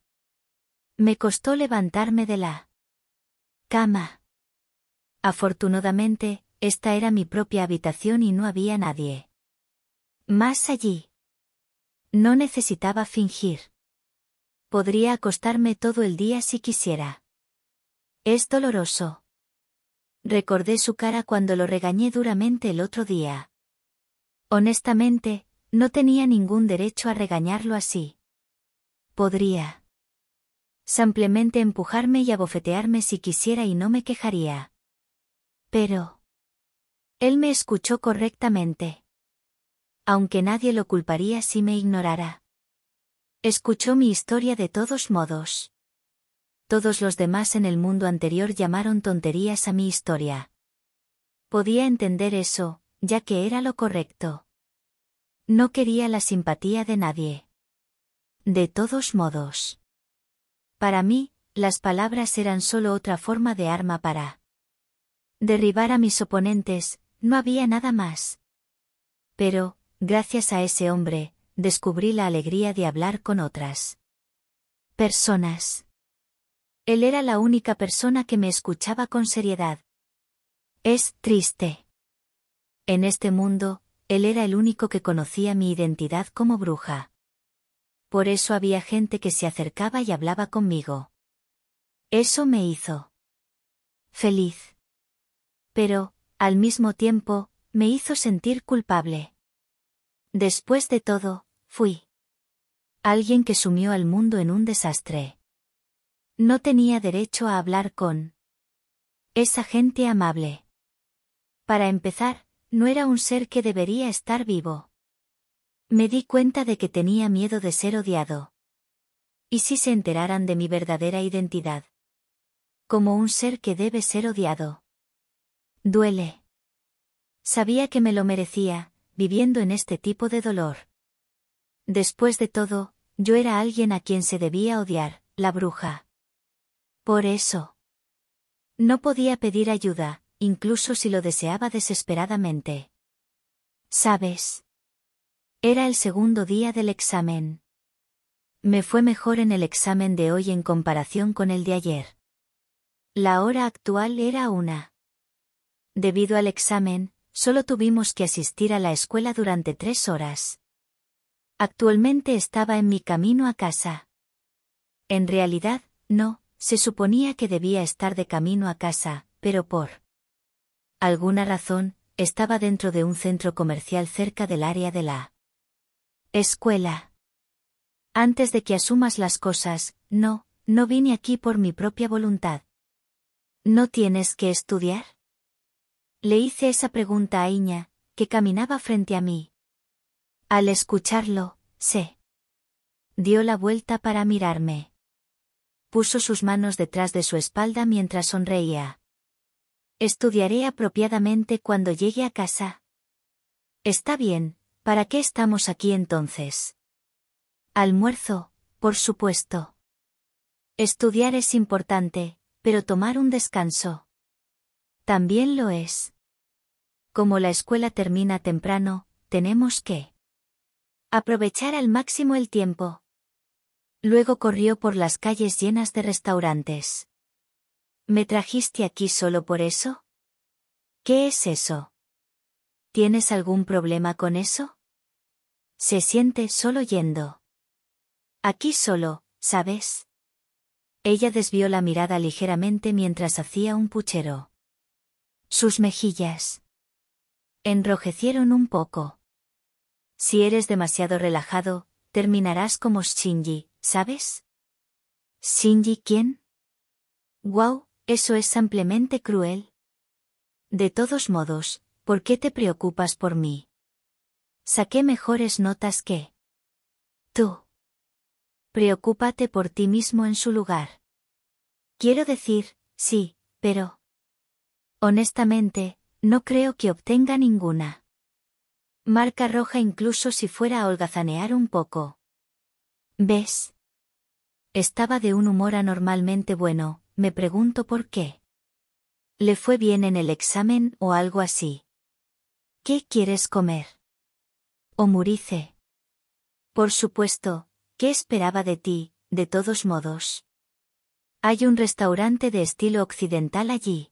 Me costó levantarme de la cama. Afortunadamente, esta era mi propia habitación y no había nadie. Más allí. No necesitaba fingir. Podría acostarme todo el día si quisiera. Es doloroso. Recordé su cara cuando lo regañé duramente el otro día. Honestamente, no tenía ningún derecho a regañarlo así. Podría. Simplemente empujarme y abofetearme si quisiera y no me quejaría. Pero... Él me escuchó correctamente. Aunque nadie lo culparía si me ignorara. Escuchó mi historia de todos modos. Todos los demás en el mundo anterior llamaron tonterías a mi historia. Podía entender eso, ya que era lo correcto. No quería la simpatía de nadie. De todos modos. Para mí, las palabras eran solo otra forma de arma para derribar a mis oponentes, no había nada más. Pero, gracias a ese hombre, descubrí la alegría de hablar con otras personas. Él era la única persona que me escuchaba con seriedad. Es triste. En este mundo, él era el único que conocía mi identidad como bruja. Por eso había gente que se acercaba y hablaba conmigo. Eso me hizo feliz pero, al mismo tiempo, me hizo sentir culpable. Después de todo, fui. Alguien que sumió al mundo en un desastre. No tenía derecho a hablar con esa gente amable. Para empezar, no era un ser que debería estar vivo. Me di cuenta de que tenía miedo de ser odiado. ¿Y si se enteraran de mi verdadera identidad? Como un ser que debe ser odiado. Duele. Sabía que me lo merecía, viviendo en este tipo de dolor. Después de todo, yo era alguien a quien se debía odiar, la bruja. Por eso. No podía pedir ayuda, incluso si lo deseaba desesperadamente. ¿Sabes? Era el segundo día del examen. Me fue mejor en el examen de hoy en comparación con el de ayer. La hora actual era una. Debido al examen, solo tuvimos que asistir a la escuela durante tres horas. Actualmente estaba en mi camino a casa. En realidad, no, se suponía que debía estar de camino a casa, pero por alguna razón, estaba dentro de un centro comercial cerca del área de la escuela. Antes de que asumas las cosas, no, no vine aquí por mi propia voluntad. ¿No tienes que estudiar? Le hice esa pregunta a Iña, que caminaba frente a mí. Al escucharlo, sé. dio la vuelta para mirarme. Puso sus manos detrás de su espalda mientras sonreía. Estudiaré apropiadamente cuando llegue a casa. Está bien, ¿para qué estamos aquí entonces? Almuerzo, por supuesto. Estudiar es importante, pero tomar un descanso. También lo es. Como la escuela termina temprano, tenemos que aprovechar al máximo el tiempo. Luego corrió por las calles llenas de restaurantes. ¿Me trajiste aquí solo por eso? ¿Qué es eso? ¿Tienes algún problema con eso? Se siente solo yendo. Aquí solo, ¿sabes? Ella desvió la mirada ligeramente mientras hacía un puchero. Sus mejillas enrojecieron un poco. Si eres demasiado relajado, terminarás como Shinji, ¿sabes? ¿Shinji quién? ¡Guau! Eso es ampliamente cruel. De todos modos, ¿por qué te preocupas por mí? Saqué mejores notas que tú. Preocúpate por ti mismo en su lugar. Quiero decir, sí, pero... Honestamente, no creo que obtenga ninguna. Marca roja incluso si fuera a holgazanear un poco. ¿Ves? Estaba de un humor anormalmente bueno, me pregunto por qué. ¿Le fue bien en el examen o algo así? ¿Qué quieres comer? O murice. Por supuesto, ¿qué esperaba de ti, de todos modos? Hay un restaurante de estilo occidental allí.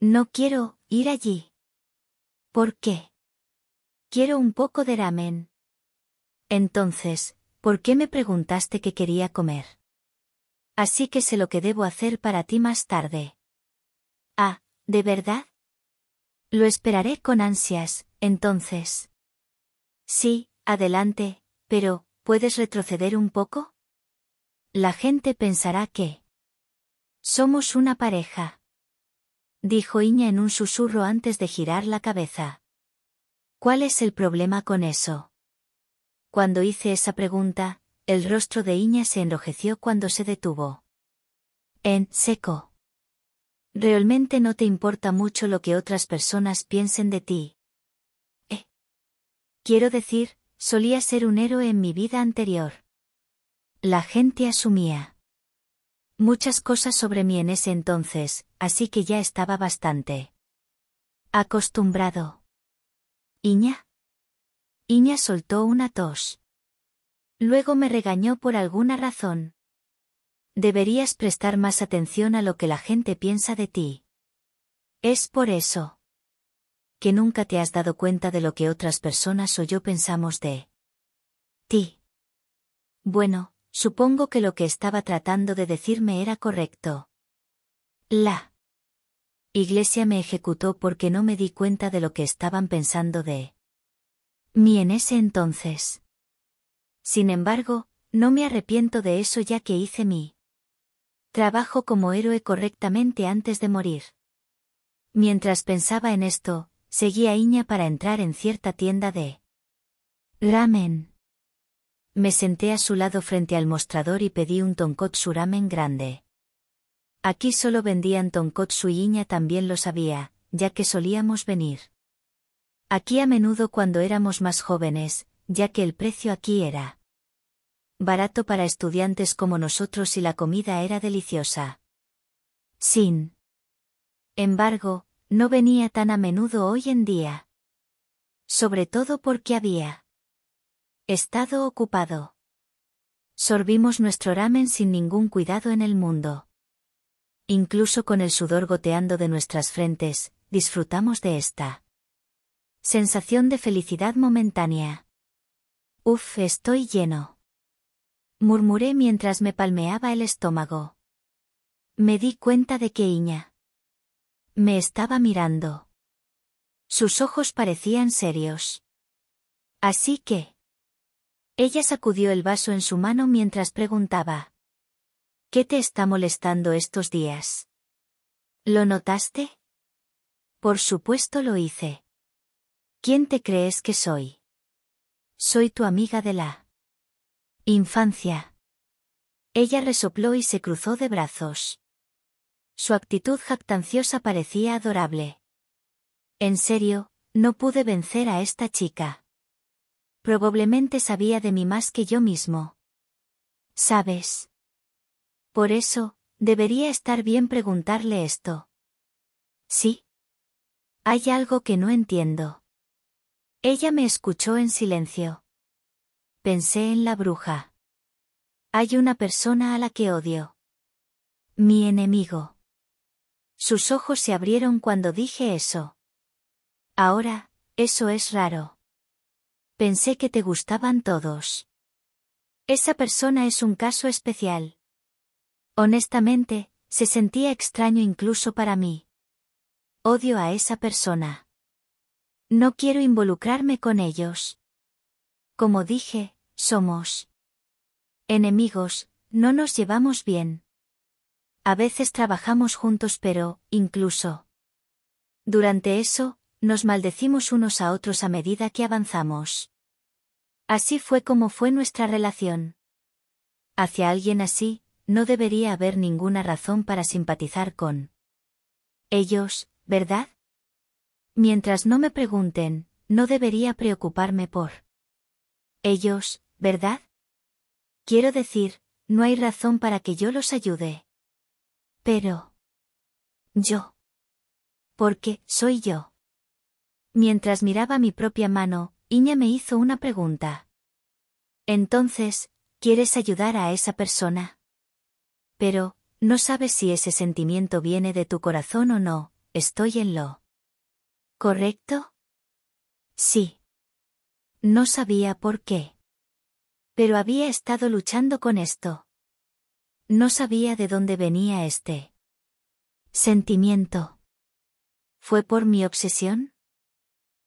No quiero ir allí. ¿Por qué? Quiero un poco de ramen. Entonces, ¿por qué me preguntaste qué quería comer? Así que sé lo que debo hacer para ti más tarde. Ah, ¿de verdad? Lo esperaré con ansias, entonces. Sí, adelante, pero, ¿puedes retroceder un poco? La gente pensará que... Somos una pareja dijo Iña en un susurro antes de girar la cabeza. ¿Cuál es el problema con eso? Cuando hice esa pregunta, el rostro de Iña se enrojeció cuando se detuvo. En seco. Realmente no te importa mucho lo que otras personas piensen de ti. Eh. Quiero decir, solía ser un héroe en mi vida anterior. La gente asumía muchas cosas sobre mí en ese entonces, así que ya estaba bastante acostumbrado. Iña. Iña soltó una tos. Luego me regañó por alguna razón. Deberías prestar más atención a lo que la gente piensa de ti. Es por eso. Que nunca te has dado cuenta de lo que otras personas o yo pensamos de ti. Bueno, supongo que lo que estaba tratando de decirme era correcto. La iglesia me ejecutó porque no me di cuenta de lo que estaban pensando de mí en ese entonces. Sin embargo, no me arrepiento de eso ya que hice mi trabajo como héroe correctamente antes de morir. Mientras pensaba en esto, seguí a Iña para entrar en cierta tienda de ramen. Me senté a su lado frente al mostrador y pedí un tonkotsu ramen grande. Aquí solo vendían tonkotsu y iña también lo sabía, ya que solíamos venir. Aquí a menudo cuando éramos más jóvenes, ya que el precio aquí era barato para estudiantes como nosotros y la comida era deliciosa. Sin embargo, no venía tan a menudo hoy en día. Sobre todo porque había estado ocupado. Sorbimos nuestro ramen sin ningún cuidado en el mundo. Incluso con el sudor goteando de nuestras frentes, disfrutamos de esta sensación de felicidad momentánea. Uf, estoy lleno. Murmuré mientras me palmeaba el estómago. Me di cuenta de que Iña me estaba mirando. Sus ojos parecían serios. Así que... Ella sacudió el vaso en su mano mientras preguntaba. ¿Qué te está molestando estos días? ¿Lo notaste? Por supuesto lo hice. ¿Quién te crees que soy? Soy tu amiga de la infancia. Ella resopló y se cruzó de brazos. Su actitud jactanciosa parecía adorable. En serio, no pude vencer a esta chica. Probablemente sabía de mí más que yo mismo. Sabes. Por eso, debería estar bien preguntarle esto. Sí. Hay algo que no entiendo. Ella me escuchó en silencio. Pensé en la bruja. Hay una persona a la que odio. Mi enemigo. Sus ojos se abrieron cuando dije eso. Ahora, eso es raro. Pensé que te gustaban todos. Esa persona es un caso especial. Honestamente, se sentía extraño incluso para mí. Odio a esa persona. No quiero involucrarme con ellos. Como dije, somos enemigos, no nos llevamos bien. A veces trabajamos juntos pero, incluso. Durante eso, nos maldecimos unos a otros a medida que avanzamos. Así fue como fue nuestra relación. Hacia alguien así, no debería haber ninguna razón para simpatizar con ellos, ¿verdad? Mientras no me pregunten, no debería preocuparme por ellos, ¿verdad? Quiero decir, no hay razón para que yo los ayude. Pero... Yo. Porque, soy yo. Mientras miraba mi propia mano, Iña me hizo una pregunta. Entonces, ¿quieres ayudar a esa persona? Pero, no sabes si ese sentimiento viene de tu corazón o no, estoy en lo. ¿Correcto? Sí. No sabía por qué. Pero había estado luchando con esto. No sabía de dónde venía este sentimiento. ¿Fue por mi obsesión?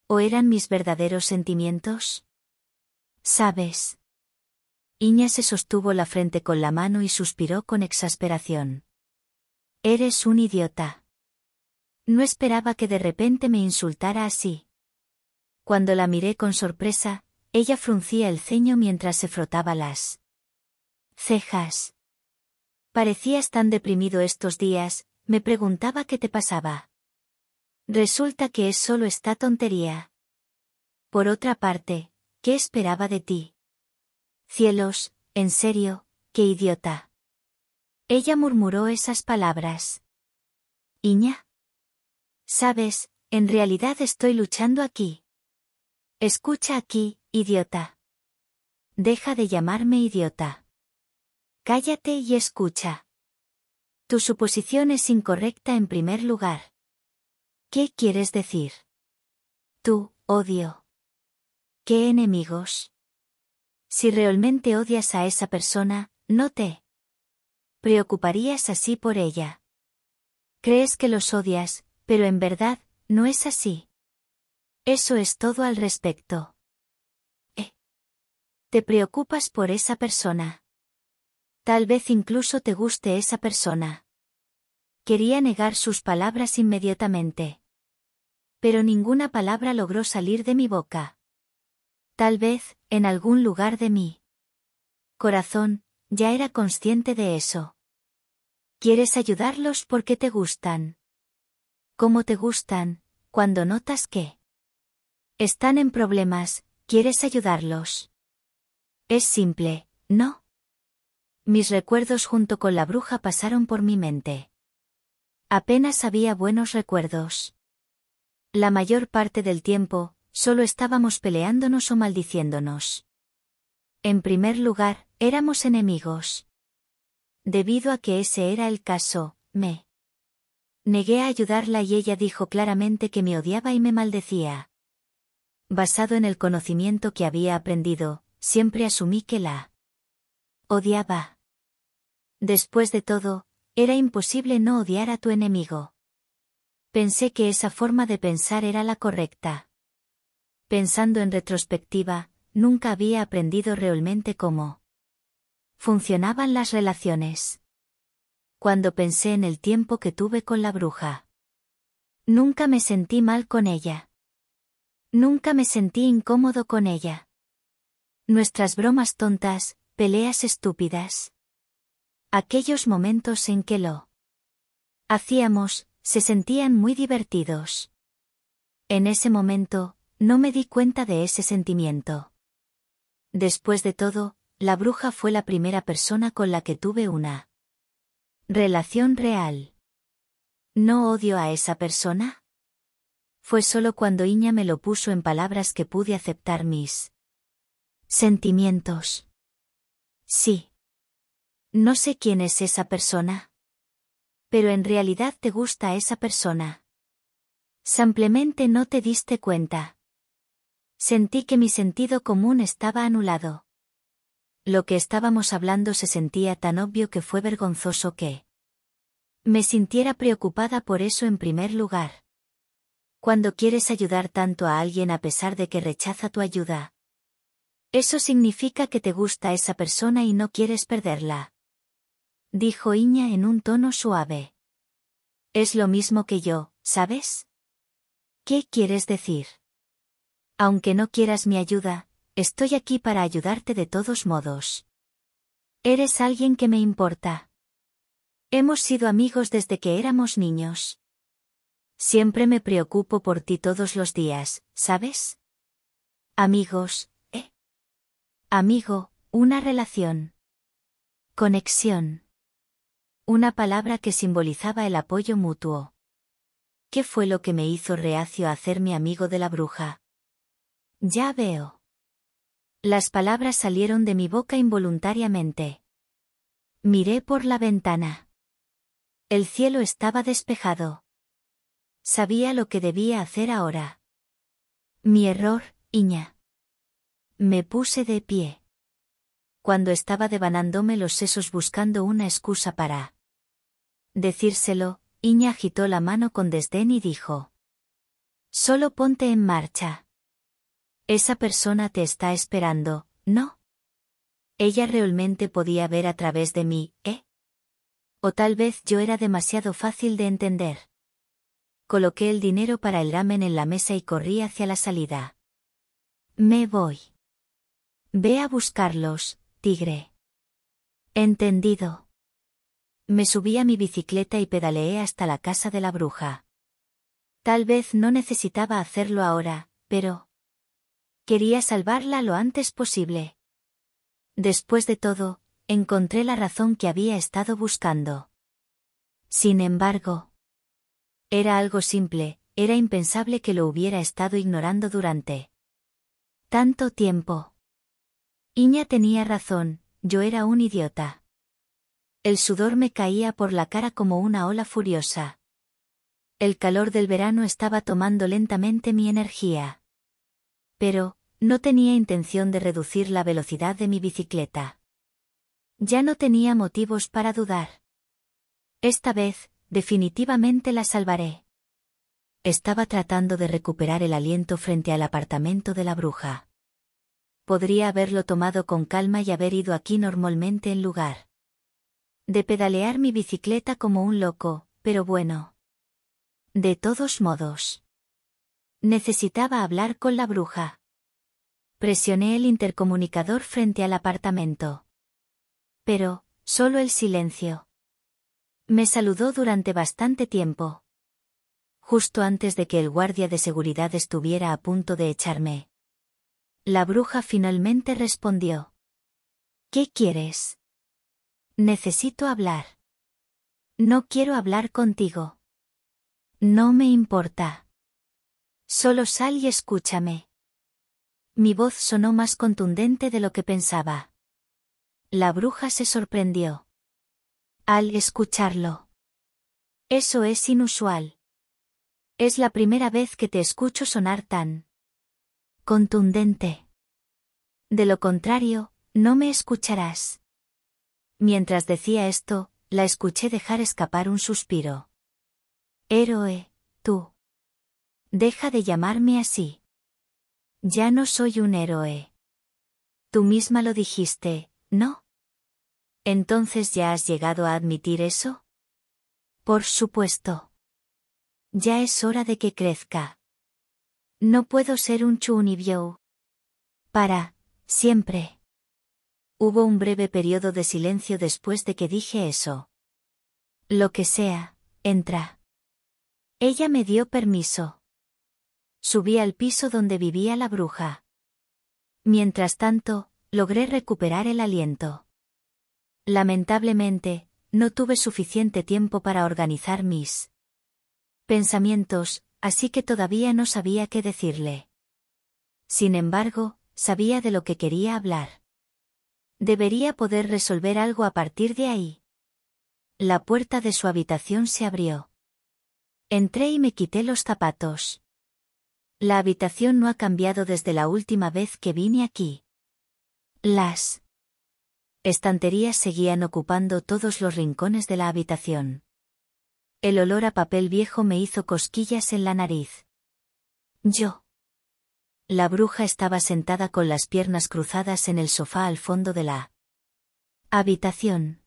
¿O eran mis verdaderos sentimientos? Sabes. Iña se sostuvo la frente con la mano y suspiró con exasperación. Eres un idiota. No esperaba que de repente me insultara así. Cuando la miré con sorpresa, ella fruncía el ceño mientras se frotaba las cejas. Parecías tan deprimido estos días, me preguntaba qué te pasaba. Resulta que es solo esta tontería. Por otra parte, ¿qué esperaba de ti? Cielos, en serio, qué idiota. Ella murmuró esas palabras. Iña. Sabes, en realidad estoy luchando aquí. Escucha aquí, idiota. Deja de llamarme idiota. Cállate y escucha. Tu suposición es incorrecta en primer lugar. ¿Qué quieres decir? Tú, odio. ¿Qué enemigos? Si realmente odias a esa persona, no te preocuparías así por ella. Crees que los odias, pero en verdad, no es así. Eso es todo al respecto. ¿Eh? Te preocupas por esa persona. Tal vez incluso te guste esa persona. Quería negar sus palabras inmediatamente. Pero ninguna palabra logró salir de mi boca. Tal vez, en algún lugar de mí. corazón, ya era consciente de eso. Quieres ayudarlos porque te gustan. ¿Cómo te gustan, cuando notas que están en problemas, quieres ayudarlos? Es simple, ¿no? Mis recuerdos junto con la bruja pasaron por mi mente. Apenas había buenos recuerdos. La mayor parte del tiempo, solo estábamos peleándonos o maldiciéndonos. En primer lugar, éramos enemigos. Debido a que ese era el caso, me negué a ayudarla y ella dijo claramente que me odiaba y me maldecía. Basado en el conocimiento que había aprendido, siempre asumí que la odiaba. Después de todo, era imposible no odiar a tu enemigo. Pensé que esa forma de pensar era la correcta pensando en retrospectiva, nunca había aprendido realmente cómo funcionaban las relaciones. Cuando pensé en el tiempo que tuve con la bruja. Nunca me sentí mal con ella. Nunca me sentí incómodo con ella. Nuestras bromas tontas, peleas estúpidas. Aquellos momentos en que lo hacíamos, se sentían muy divertidos. En ese momento, no me di cuenta de ese sentimiento. Después de todo, la bruja fue la primera persona con la que tuve una relación real. ¿No odio a esa persona? Fue solo cuando Iña me lo puso en palabras que pude aceptar mis sentimientos. Sí. No sé quién es esa persona. Pero en realidad te gusta esa persona. Simplemente no te diste cuenta. Sentí que mi sentido común estaba anulado. Lo que estábamos hablando se sentía tan obvio que fue vergonzoso que me sintiera preocupada por eso en primer lugar. Cuando quieres ayudar tanto a alguien a pesar de que rechaza tu ayuda, eso significa que te gusta esa persona y no quieres perderla. Dijo Iña en un tono suave. Es lo mismo que yo, ¿sabes? ¿Qué quieres decir? Aunque no quieras mi ayuda, estoy aquí para ayudarte de todos modos. Eres alguien que me importa. Hemos sido amigos desde que éramos niños. Siempre me preocupo por ti todos los días, ¿sabes? Amigos, ¿eh? Amigo, una relación. Conexión. Una palabra que simbolizaba el apoyo mutuo. ¿Qué fue lo que me hizo reacio a hacerme amigo de la bruja? Ya veo. Las palabras salieron de mi boca involuntariamente. Miré por la ventana. El cielo estaba despejado. Sabía lo que debía hacer ahora. Mi error, Iña. Me puse de pie. Cuando estaba devanándome los sesos buscando una excusa para decírselo, Iña agitó la mano con desdén y dijo. Solo ponte en marcha. Esa persona te está esperando, ¿no? Ella realmente podía ver a través de mí, ¿eh? O tal vez yo era demasiado fácil de entender. Coloqué el dinero para el ramen en la mesa y corrí hacia la salida. Me voy. Ve a buscarlos, tigre. Entendido. Me subí a mi bicicleta y pedaleé hasta la casa de la bruja. Tal vez no necesitaba hacerlo ahora, pero... Quería salvarla lo antes posible. Después de todo, encontré la razón que había estado buscando. Sin embargo, era algo simple, era impensable que lo hubiera estado ignorando durante tanto tiempo. Iña tenía razón, yo era un idiota. El sudor me caía por la cara como una ola furiosa. El calor del verano estaba tomando lentamente mi energía. Pero, no tenía intención de reducir la velocidad de mi bicicleta. Ya no tenía motivos para dudar. Esta vez, definitivamente la salvaré. Estaba tratando de recuperar el aliento frente al apartamento de la bruja. Podría haberlo tomado con calma y haber ido aquí normalmente en lugar de pedalear mi bicicleta como un loco, pero bueno. De todos modos. Necesitaba hablar con la bruja. Presioné el intercomunicador frente al apartamento. Pero, solo el silencio. Me saludó durante bastante tiempo. Justo antes de que el guardia de seguridad estuviera a punto de echarme. La bruja finalmente respondió. ¿Qué quieres? Necesito hablar. No quiero hablar contigo. No me importa. Solo sal y escúchame. Mi voz sonó más contundente de lo que pensaba. La bruja se sorprendió. Al escucharlo. Eso es inusual. Es la primera vez que te escucho sonar tan contundente. De lo contrario, no me escucharás. Mientras decía esto, la escuché dejar escapar un suspiro. Héroe, tú. Deja de llamarme así. Ya no soy un héroe. Tú misma lo dijiste, ¿no? ¿Entonces ya has llegado a admitir eso? Por supuesto. Ya es hora de que crezca. No puedo ser un chunibyo. Para, siempre. Hubo un breve periodo de silencio después de que dije eso. Lo que sea, entra. Ella me dio permiso subí al piso donde vivía la bruja. Mientras tanto, logré recuperar el aliento. Lamentablemente, no tuve suficiente tiempo para organizar mis pensamientos, así que todavía no sabía qué decirle. Sin embargo, sabía de lo que quería hablar. Debería poder resolver algo a partir de ahí. La puerta de su habitación se abrió. Entré y me quité los zapatos. La habitación no ha cambiado desde la última vez que vine aquí. Las estanterías seguían ocupando todos los rincones de la habitación. El olor a papel viejo me hizo cosquillas en la nariz. Yo. La bruja estaba sentada con las piernas cruzadas en el sofá al fondo de la habitación.